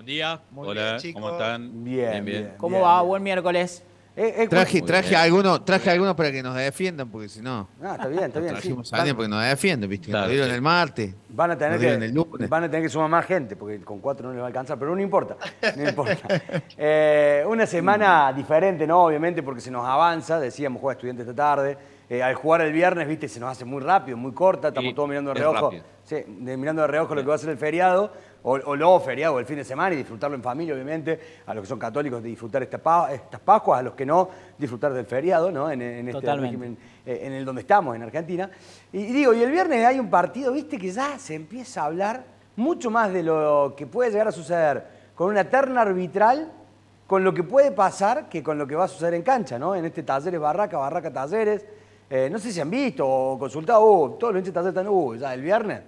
Buen día. Hola, ¿cómo están? Bien, bien. ¿Cómo va? Buen miércoles. Eh, eh, traje traje algunos traje algunos para que nos defiendan, porque si no. Ah, está bien, está bien. Trajimos a alguien porque nos defienden, ¿viste? Claro, el martes. Van a, tener que, van a tener que sumar más gente, porque con cuatro no les va a alcanzar, pero no importa. No importa. Eh, una semana diferente, ¿no? Obviamente, porque se nos avanza. Decíamos, juega Estudiantes esta tarde. al jugar el viernes, ¿viste? Se nos hace muy rápido, muy corta. Estamos todos mirando de reojo. mirando de reojo lo que va a ser el feriado o, luego feriado feriado el fin de semana y disfrutarlo en familia, obviamente, a los que son católicos de disfrutar estas Pascuas, a los que no, disfrutar del feriado, ¿no? En, en este eh, en el donde estamos, en Argentina. Y, digo, y el viernes hay un partido, viste, que ya se empieza a hablar mucho más de lo que puede llegar a suceder con una terna arbitral, con lo que puede pasar que con lo que va a suceder en cancha, ¿no? En este Talleres Barraca, Barraca Talleres. Eh, no sé si han visto o consultado, uh, todos los hinchas de Talleres están, uh, ya el viernes,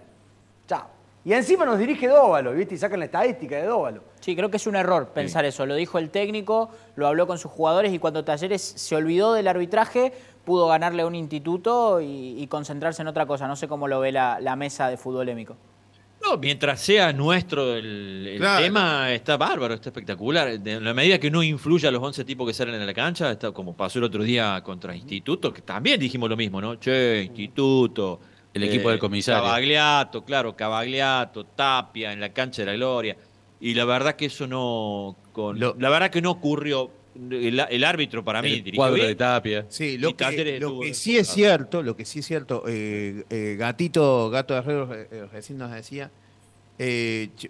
chao. Y encima nos dirige Dóvalo, ¿viste? Y sacan la estadística de Dóvalo. Sí, creo que es un error pensar eso. Lo dijo el técnico, lo habló con sus jugadores y cuando Talleres se olvidó del arbitraje, pudo ganarle a un instituto y, concentrarse en otra cosa. No sé cómo lo ve la, mesa de fútbol No, mientras sea nuestro el, tema, está bárbaro, está espectacular. En la medida que no influye a los 11 tipos que salen en la cancha, está como pasó el otro día contra Instituto, que también dijimos lo mismo, ¿no? Che, Instituto el equipo del eh, comisario. Cavagliato, claro, Cavagliato, Tapia, en la cancha de la gloria. Y la verdad que eso no. la verdad que no ocurrió. El, árbitro para mí. El cuadro de Tapia. Sí, lo, que, sí es cierto, lo que sí es cierto, eh, eh, Gatito, Gato de Herrero recién nos decía.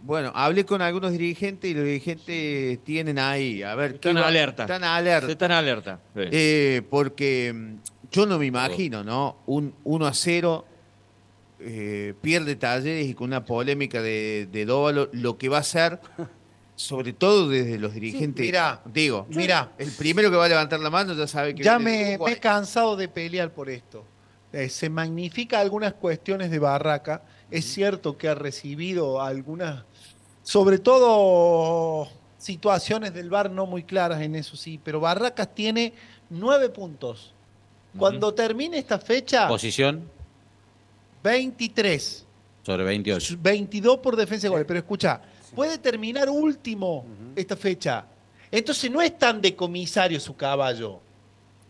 bueno, hablé con algunos dirigentes y los dirigentes tienen ahí, a ver. Están alerta. Están alerta. Están alerta. porque mm, yo no me imagino, oh. ¿no? Un 1 a 0 eh, pierde talleres y con una polémica de, Dóbalo, lo que va a ser, sobre todo desde los dirigentes. mira, digo, mira, el primero que va a levantar la mano ya sabe que. Ya me, he cansado de pelear por esto. Eh, se magnifica algunas cuestiones de Barraca. Es cierto que ha recibido algunas, sobre todo situaciones del bar no muy claras en eso sí, pero Barracas tiene nueve puntos. Cuando termine esta fecha. Posición 23. Sobre 28. 22 por defensa de goles. Pero escucha, puede terminar último esta fecha. Entonces no es tan de comisario su caballo.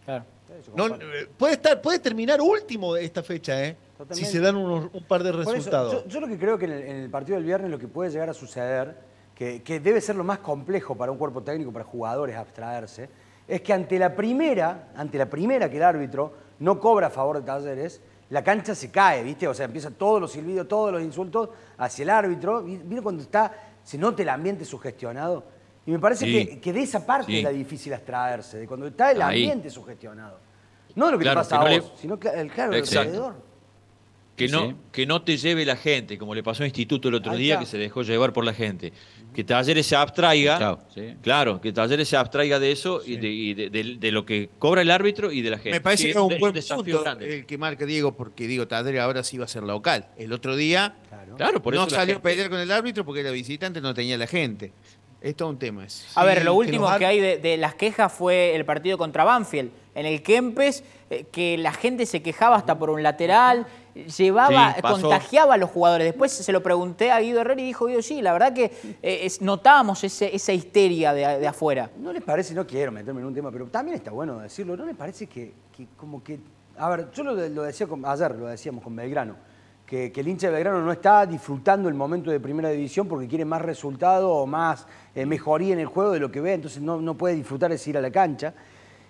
Claro. Eh, puede, estar, puede terminar último esta fecha, ¿eh? si se dan un par de resultados. yo, lo que creo que en el, partido del viernes lo que puede llegar a suceder, que, que debe ser lo más complejo para un cuerpo técnico, para jugadores abstraerse, es que ante la primera, ante la primera que el árbitro no cobra a favor de Talleres, la cancha se cae, ¿viste? O sea, empiezan todos los silbidos, todos los insultos hacia el árbitro. Vino cuando está, se nota el ambiente sugestionado? Y me parece que, de esa parte es la difícil extraerse, de cuando está el ambiente sugestionado. No lo que te pasa vos, sino el, claro, del alrededor. Que no, que no te lleve la gente, como le pasó al instituto el otro día, que se dejó llevar por la gente. Que Talleres se abstraiga, claro, que Talleres se abstraiga de eso y, de, de, lo que cobra el árbitro y de la gente. Me parece que, es un buen punto grande. el que marca Diego, porque digo, Talleres ahora sí va a ser local. El otro día claro. por no salió a pelear con el árbitro porque la visitante, no tenía la gente. Esto Es un tema. A ver, lo último que, hay de, las quejas fue el partido contra Banfield, en el Kempes, eh, que la gente se quejaba hasta por un lateral, llevaba, contagiaba a los jugadores. Después se lo pregunté a Guido Herrera y dijo, Guido, sí, la verdad que eh, notábamos esa histeria de, afuera. ¿No les parece, no quiero meterme en un tema, pero también está bueno decirlo, ¿no les parece que, como que... A ver, yo lo, decía ayer, lo decíamos con Belgrano, que, el hincha de Belgrano no está disfrutando el momento de primera división porque quiere más resultado o más eh, mejoría en el juego de lo que ve, entonces no, puede disfrutar de ir a la cancha.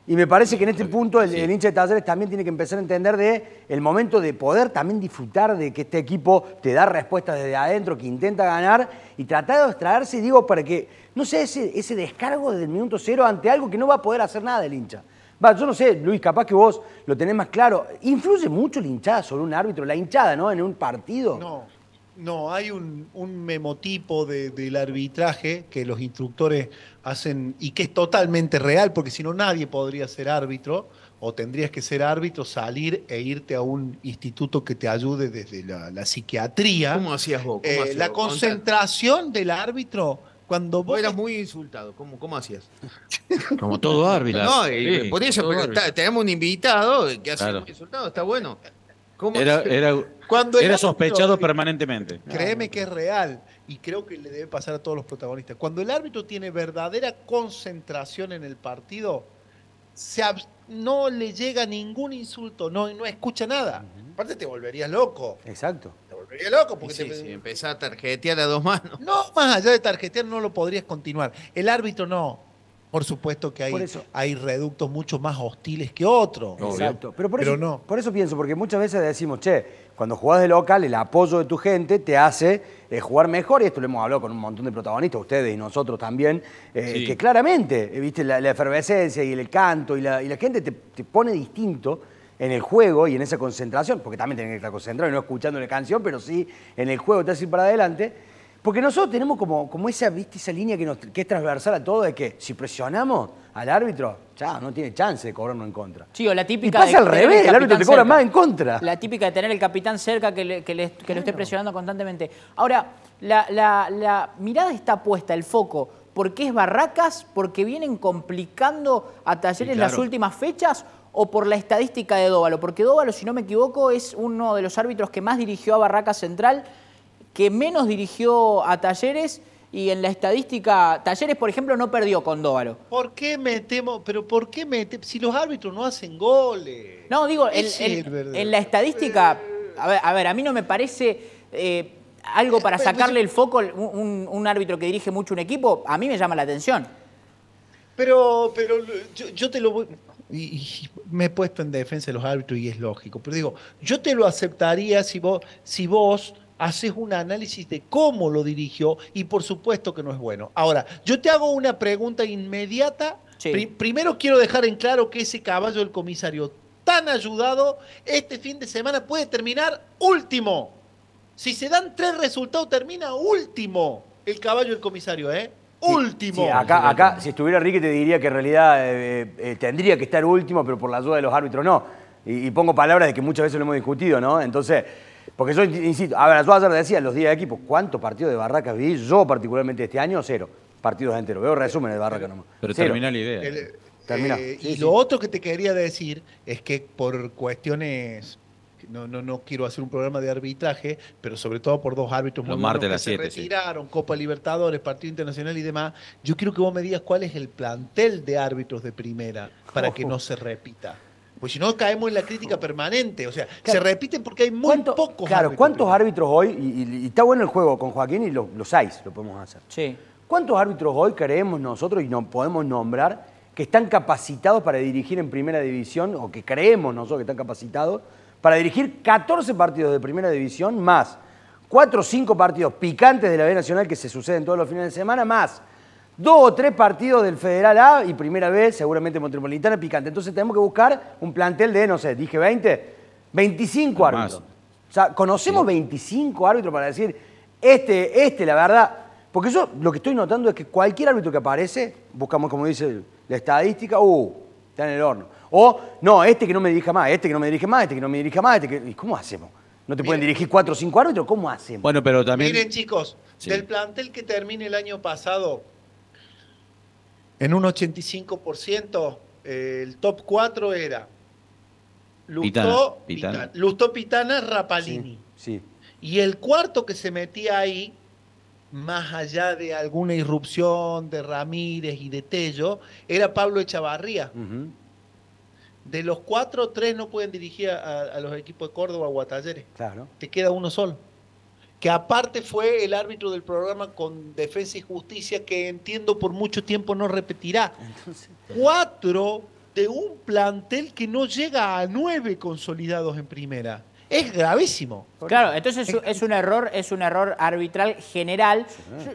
Y me parece que en este punto el, hincha de Talleres también tiene que empezar a entender de el momento de poder también disfrutar de que este equipo te da respuestas desde adentro, que intenta ganar y tratar de extraerse, digo, para que no sé, ese, descargo desde el minuto cero ante algo que no va a poder hacer nada el hincha. Va, yo no sé, Luis, capaz que vos lo tenés más claro. ¿Influye mucho la hinchada sobre un árbitro, la hinchada, ¿no? En un partido. No. No, hay un, memotipo del arbitraje que los instructores hacen y que es totalmente real, porque si no nadie podría ser árbitro o tendrías que ser árbitro, salir e irte a un instituto que te ayude desde la, psiquiatría. ¿Cómo hacías vos? Eh, la concentración del árbitro cuando vos eras muy insultado, ¿cómo, cómo hacías? Como todo árbitro. No, por eso, tenemos un invitado que hace muy insultado, está bueno. ¿Cómo era, era, era sospechado permanentemente. Créeme que es real y creo que le debe pasar a todos los protagonistas. Cuando el árbitro tiene verdadera concentración en el partido, se no le llega ningún insulto, no, no escucha nada. Aparte te volverías loco. Exacto. Te volverías loco porque Si empezás a tarjetear a dos manos. No, más allá de tarjetear no lo podrías continuar. El árbitro no por supuesto que hay, hay reductos mucho más hostiles que otros. Exacto. Pero, por eso, no. por eso pienso, porque muchas veces decimos, che, cuando jugás de local, el apoyo de tu gente te hace eh, jugar mejor, y esto lo hemos hablado con un montón de protagonistas, ustedes y nosotros también, eh, que claramente, eh, viste, la, efervescencia y el canto y la, gente te, pone distinto en el juego y en esa concentración, porque también tienen que estar concentrado y no escuchando la canción, pero sí en el juego te hace ir para adelante. Porque nosotros tenemos como, como esa, línea que, es transversal a todo, de que si presionamos al árbitro, ya no tiene chance de cobrarnos en contra. Sí, o la típica. Y pasa al revés, el, árbitro te cobra más en contra. La típica de tener el capitán cerca que, que, lo esté presionando constantemente. Ahora, la, la, mirada está puesta, el foco ¿por qué es Barracas, porque vienen complicando a Talleres en las últimas fechas o por la estadística de Dóvalo, porque Dóvalo, si no me equivoco, es uno de los árbitros que más dirigió a Barracas Central que menos dirigió a Talleres y en la estadística, Talleres, por ejemplo, no perdió con Dóvaro. ¿Por qué metemos? Pero ¿por qué metemos? Si los árbitros no hacen goles. No, digo, en la estadística, a ver, a mí no me parece eh, algo para sacarle el foco un, árbitro que dirige mucho un equipo, a mí me llama la atención. Pero, pero yo, te lo voy... Y, me he puesto en defensa de los árbitros y es lógico, pero digo, yo te lo aceptaría si vos, si vos haces un análisis de cómo lo dirigió y por supuesto que no es bueno. Ahora, yo te hago una pregunta inmediata. primero quiero dejar en claro que ese caballo del comisario tan ayudado este fin de semana puede terminar último. Si se dan tres resultados, termina último el caballo del comisario, ¿eh? último. acá, acá, si estuviera Ricky, te diría que en realidad eh, eh, tendría que estar último, pero por la ayuda de los árbitros no. Y, y, pongo palabras de que muchas veces lo hemos discutido, ¿no? Entonces, porque yo insisto, a ver, yo ayer decía los días de equipo, ¿cuántos partidos de Barracas vi? Yo particularmente este año, cero. Partidos enteros. Veo resumen de Barracas nomás. Pero termina la idea. termina. Eh, y lo otro que te quería decir es que por cuestiones no, no, no quiero hacer un programa de arbitraje, pero sobre todo por dos árbitros muy que se retiraron, Copa Libertadores, Partido Internacional y demás. Yo quiero que vos me digas cuál es el plantel de árbitros de primera para que oh. no se repita. Pues si no caemos en la crítica permanente. O sea, se repiten porque hay muy pocos. Claro, ¿cuántos árbitros hoy? Y, está bueno el juego con Joaquín y lo, los lo podemos hacer. Sí. ¿Cuántos árbitros hoy creemos nosotros y no podemos nombrar que están capacitados para dirigir en primera división, o que creemos nosotros que están capacitados, para dirigir 14 partidos de primera división, más 4 o 5 partidos picantes de la B Nacional que se suceden todos los fines de semana, más dos o tres partidos del Federal A y primera vez, seguramente Metropolitana picante. Entonces tenemos que buscar un plantel de, no sé, dije 20, 25 árbitros. O sea, conocemos 25 árbitros para decir, este, este, la verdad. Porque yo lo que estoy notando es que cualquier árbitro que aparece, buscamos como dice la estadística, uh, está en el horno. O, no, este que no me dirija más, este que no me dirige más, este que no me dirija más, este que... ¿Y cómo hacemos? ¿No te pueden dirigir cuatro o cinco árbitros? ¿Cómo hacemos? Bueno, pero también... Miren, chicos, del plantel que termine el año pasado, en un 85%, eh, el top 4 era Lustó, Pitana, Rapalini. Sí, Y el cuarto que se metía ahí, más allá de alguna irrupción de Ramírez y de Tello, era Pablo Echavarría. De los cuatro, tres no pueden dirigir a, los equipos de Córdoba o a Claro. Te queda uno solo que aparte fue el árbitro del programa con Defensa y Justicia, que entiendo por mucho tiempo no repetirá. Cuatro de un plantel que no llega a nueve consolidados en primera es gravísimo. Claro, entonces es, un error, es un error arbitral general.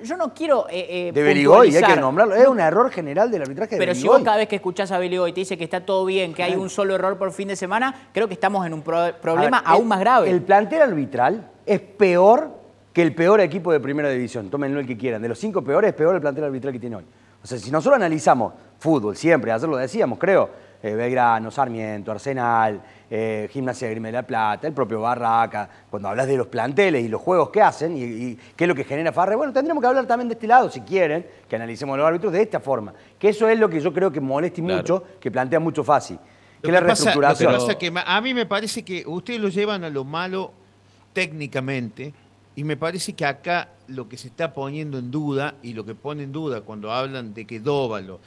Yo, no quiero. Eh, eh, de hay que nombrarlo. Es un error general del arbitraje de Pero si vos cada vez que escuchás a Berigoy te dice que está todo bien, que hay un solo error por fin de semana, creo que estamos en un problema aún más grave. El plantel arbitral es peor que el peor equipo de primera división. Tómenlo el que quieran. De los cinco peores, es peor el plantel arbitral que tiene hoy. O sea, si nosotros analizamos fútbol siempre, ayer lo decíamos, creo eh, Belgrano, Sarmiento, Arsenal, eh, Gimnasia de la Plata, el propio Barraca, cuando hablas de los planteles y los juegos que hacen y, qué es lo que genera Farre, bueno, tendremos que hablar también de este lado, si quieren, que analicemos los árbitros de esta forma. Que eso es lo que yo creo que molesta mucho, que plantea mucho fácil. Que, la reestructuración. a mí me parece que ustedes lo llevan a lo malo técnicamente y me parece que acá lo que se está poniendo en duda y lo que pone en duda cuando hablan de que Dóvalo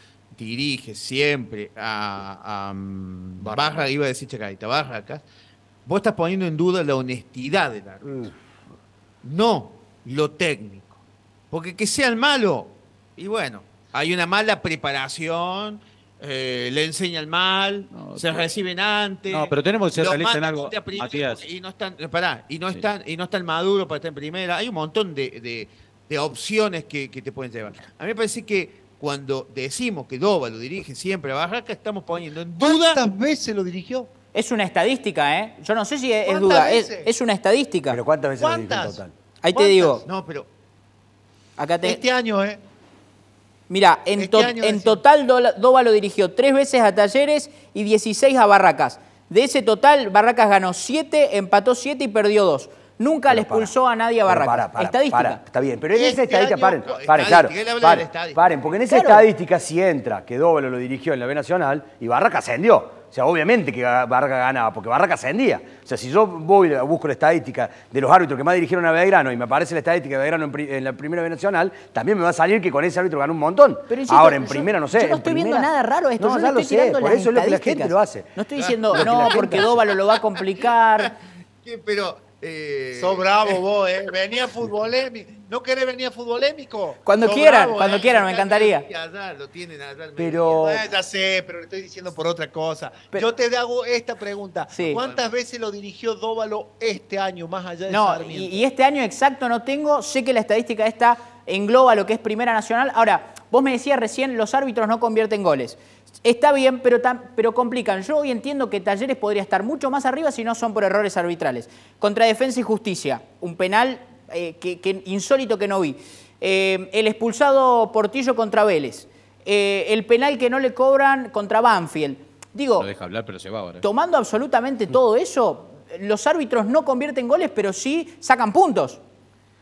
dirige siempre a, mm, Barra. iba a decir Chacarita, acá, vos estás poniendo en duda la honestidad del árbitro. Mm. No lo técnico. Porque que sea el malo, y bueno, hay una mala preparación, eh, le enseña el mal, se reciben antes. No, pero tenemos que ser en algo. Y no están, eh, pará, y no están, y no están maduros para estar en primera. Hay un montón de, opciones que, te pueden llevar. A mí me parece que cuando decimos que Dova lo dirige siempre a Barracas, estamos poniendo en duda. ¿Cuántas veces lo dirigió? Es una estadística, ¿eh? Yo no sé si es, duda, es, una estadística. Pero ¿cuántas veces lo dirigió en total? Ahí te digo. No, pero. Este año, ¿eh? Mira, en, este total Dova lo dirigió tres veces a Talleres y 16 a Barracas. De ese total, Barracas ganó 7, empató 7 y perdió 2 nunca le expulsó a nadie a Barraca. Para, estadística. está bien, pero en esa estadística, paren, paren, claro. Paren, porque en esa estadística si entra que Dóbalo lo dirigió en la B Nacional y Barraca ascendió. O sea, obviamente que Barraca ganaba, porque Barraca ascendía. O sea, si yo voy busco la estadística de los árbitros que más dirigieron a Belgrano y me aparece la estadística de Belgrano en, la primera B nacional, también me va a salir que con ese árbitro ganó un montón. Pero Ahora, en primera, no sé. Yo no estoy viendo nada raro esto. No, ya lo estoy sé, por eso es lo que la gente lo hace. No estoy diciendo, no, porque Dóvalo lo va a complicar. pero eh, so bravo eh. vos, eh. Venía futbolémico. ¿No querés venir a futbolémico? Cuando quieran, cuando eh. quieran, me encantaría. lo tienen pero... ya sé, pero le estoy diciendo por otra cosa. Yo te hago esta pregunta. ¿Cuántas veces lo dirigió Dóvalo este año, más allá de No, y, y, este año exacto no tengo. Sé que la estadística esta engloba lo que es Primera Nacional. Ahora, vos me decías recién, los árbitros no convierten goles. Está bien, pero, pero complican. Yo hoy entiendo que Talleres podría estar mucho más arriba si no son por errores arbitrales. Contra Defensa y Justicia, un penal eh, que, insólito que no vi. Eh, el expulsado Portillo contra Vélez. Eh, el penal que no le cobran contra Banfield. Digo, deja hablar, pero se va ahora. tomando absolutamente todo eso, los árbitros no convierten goles, pero sí sacan puntos.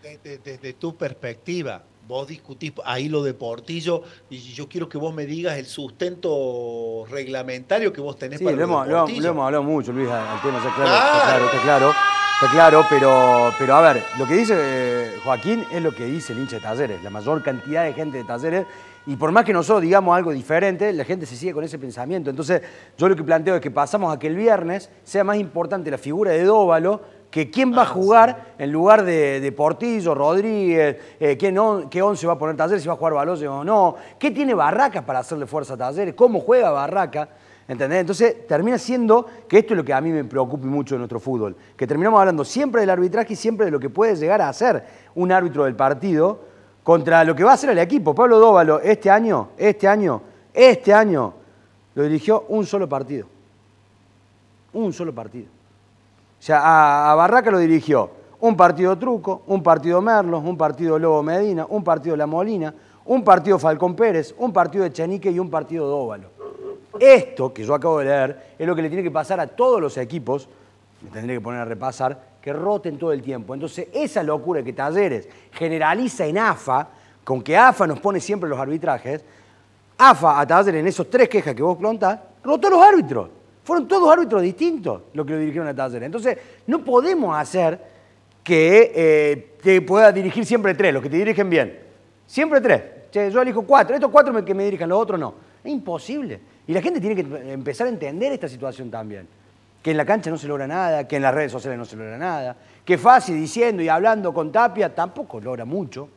desde tu perspectiva, Vos discutís ahí lo de Portillo y yo quiero que vos me digas el sustento reglamentario que vos tenés para lo, hemos, lo, lo hemos hablado mucho, Luis, al tema, está claro, está claro, está claro, pero, pero a ver, lo que dice eh, Joaquín es lo que dice el hincha de Talleres, la mayor cantidad de gente de Talleres, y por más que nosotros digamos algo diferente, la gente se sigue con ese pensamiento. Entonces, yo lo que planteo es que pasamos a que el viernes sea más importante la figura de Dóvalo que quién va a ah, jugar en lugar de, Portillo, Rodríguez, eh, qué, no, once va a poner Talleres, si va a jugar Baloyes o no, qué tiene Barracas para hacerle fuerza a Talleres, cómo juega Barraca, ¿Entendés? Entonces termina siendo que esto es lo que a mí me preocupa mucho en nuestro fútbol, que terminamos hablando siempre del arbitraje y siempre de lo que puede llegar a hacer un árbitro del partido contra lo que va a hacer el equipo. Pablo Dóvalo este año, este año, este año, lo dirigió un solo partido. Un solo partido sea, a, Barraca lo dirigió un partido Truco, un partido Merlos, un partido Lobo Medina, un partido La Molina, un partido Falcón Pérez, un partido Chanique y un partido Dóvalo. Esto que yo acabo de leer es lo que le tiene que pasar a todos los equipos, me tendré que poner a repasar, que roten todo el tiempo. Entonces, esa locura que Talleres generaliza en AFA, con que AFA nos pone siempre los arbitrajes, AFA a Talleres en esos tres quejas que vos contás, rotó los árbitros fueron todos árbitros distintos los que lo dirigieron a taller. Entonces, no podemos hacer que te eh, pueda dirigir siempre tres, los que te dirigen bien. Siempre tres. yo elijo cuatro. Estos cuatro me, que me dirijan, los otros no. Es imposible. Y la gente tiene que empezar a entender esta situación también. Que en la cancha no se logra nada, que en las redes sociales no se logra nada, que fácil diciendo y hablando con Tapia tampoco logra mucho.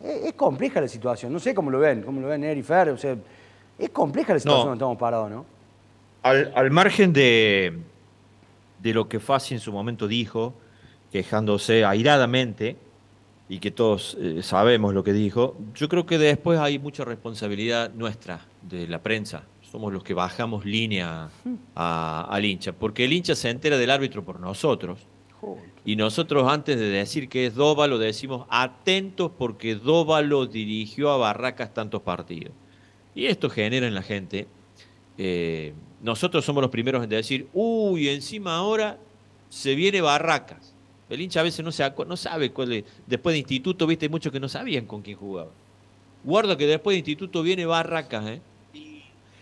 Es, compleja la situación. No sé cómo lo ven, cómo lo ven Eri Fer. es compleja la situación donde estamos parados, ¿no? al, margen de, lo que Fassi en su momento dijo, quejándose airadamente, y que todos eh, sabemos lo que dijo, yo creo que después hay mucha responsabilidad nuestra, de la prensa. Somos los que bajamos línea hmm. a, al hincha, porque el hincha se entera del árbitro por nosotros. Y nosotros antes de decir que es Dóvalo decimos atentos porque Dóvalo dirigió a Barracas tantos partidos. Y esto genera en la gente eh, nosotros somos los primeros en decir, uy, encima ahora se viene Barracas. El hincha a veces no, no sabe cuál es. Después de instituto, viste, hay muchos que no sabían con quién jugaba. Guardo que después de instituto viene Barracas, ¿eh?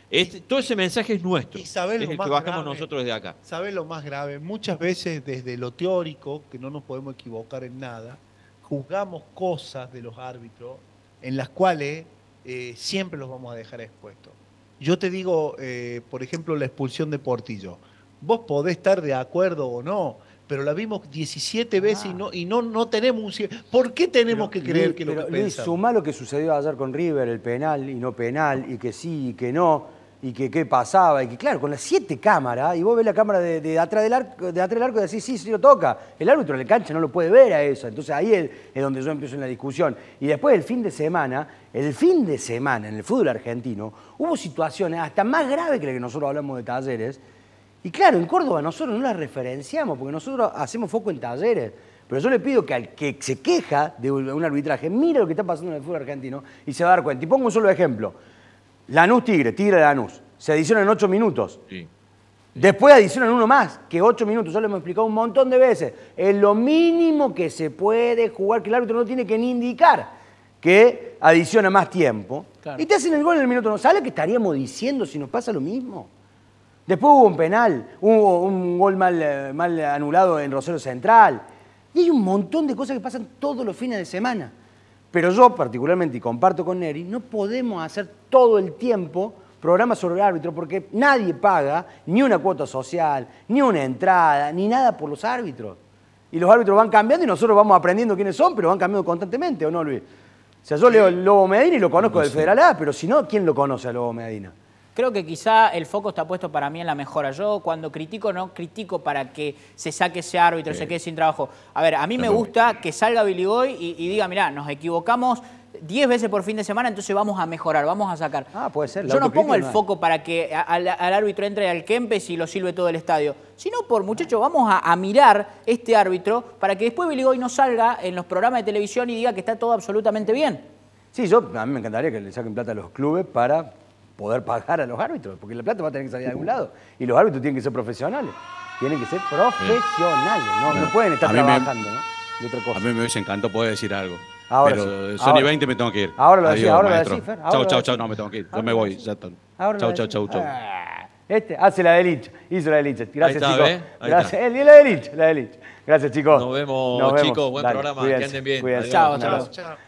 este, todo ese mensaje es nuestro. Y es lo el que bajamos nosotros desde acá. Sabes lo más grave. Muchas veces desde lo teórico, que no nos podemos equivocar en nada, juzgamos cosas de los árbitros en las cuales eh, siempre los vamos a dejar expuestos. Yo te digo, eh, por ejemplo, la expulsión de Portillo. Vos podés estar de acuerdo o no, pero la vimos 17 veces y ah. no y no, no tenemos un... ¿Por qué tenemos que creer que lo pero, que suma lo que sucedió ayer con River, el penal y no penal, y que sí y que no y que qué pasaba, y que claro, con las siete cámaras, y vos ves la cámara de, atrás, del arco, de del arco y decís, sí, sí lo toca. El árbitro en cancha no lo puede ver a eso. Entonces ahí es, donde yo empiezo en la discusión. Y después el fin de semana, el fin de semana en el fútbol argentino, hubo situaciones hasta más graves que las que nosotros hablamos de talleres. Y claro, en Córdoba nosotros no las referenciamos, porque nosotros hacemos foco en talleres. Pero yo le pido que al que se queja de un arbitraje, mire lo que está pasando en el fútbol argentino y se va a dar cuenta. Y pongo un solo ejemplo. Lanús Tigre, Tigre Lanús. Se adicionan en 8 minutos. Después adicionan uno más, que ocho minutos, ya lo hemos explicado un montón de veces. Es lo mínimo que se puede jugar, que el árbitro no tiene que ni indicar que adiciona más tiempo. Y te hacen el gol en el minuto. ¿No sabes que estaríamos diciendo si nos pasa lo mismo? Después hubo un penal, hubo un gol mal, eh, mal anulado en Rosero Central. Y hay un montón de cosas que pasan todos los fines de semana. Pero yo particularmente, y comparto con Neri, no podemos hacer todo el tiempo programas sobre el árbitro porque nadie paga ni una cuota social, ni una entrada, ni nada por los árbitros. Y los árbitros van cambiando y nosotros vamos aprendiendo quiénes son, pero van cambiando constantemente, ¿o no, Luis? O sea, yo leo Lobo Medina y lo conozco del Federal A, pero si no, ¿quién lo conoce a Lobo Medina? Creo que quizá el foco está puesto para mí en la mejora. Yo cuando critico, no critico para que se saque ese árbitro, se quede sin trabajo. A ver, a mí me gusta que salga Billy Boy y, diga, mirá, nos equivocamos 10 veces por fin de semana, entonces vamos a mejorar, vamos a sacar. Ah, puede ser. Yo no pongo el foco para que al, árbitro entre al Kempes y lo silbe todo el estadio, sino por, muchachos, vamos a, mirar este árbitro para que después Billy Boy no salga en los programas de televisión y diga que está todo absolutamente bien. Sí, yo, a mí me encantaría que le saquen plata a los clubes para poder pagar a los árbitros, porque la plata va a tener que salir de algún lado. Y los árbitros tienen que ser profesionales. Tienen que ser profesionales, no, pueden estar trabajando, ¿no? De otra cosa. A mí me hubiese encantado poder decir algo. pero Sony 20 me tengo que ir. Ahora lo decís, ahora lo decís, Fer. Chau, chau, chau, no, me tengo que ir. Yo me voy, ya está. chau, chau, chau, ah, este hace la del hizo la del Gracias, chicos. Gracias. la del la del Gracias, chicos. Nos vemos, chicos. Buen programa. que anden bien. Chao, chao.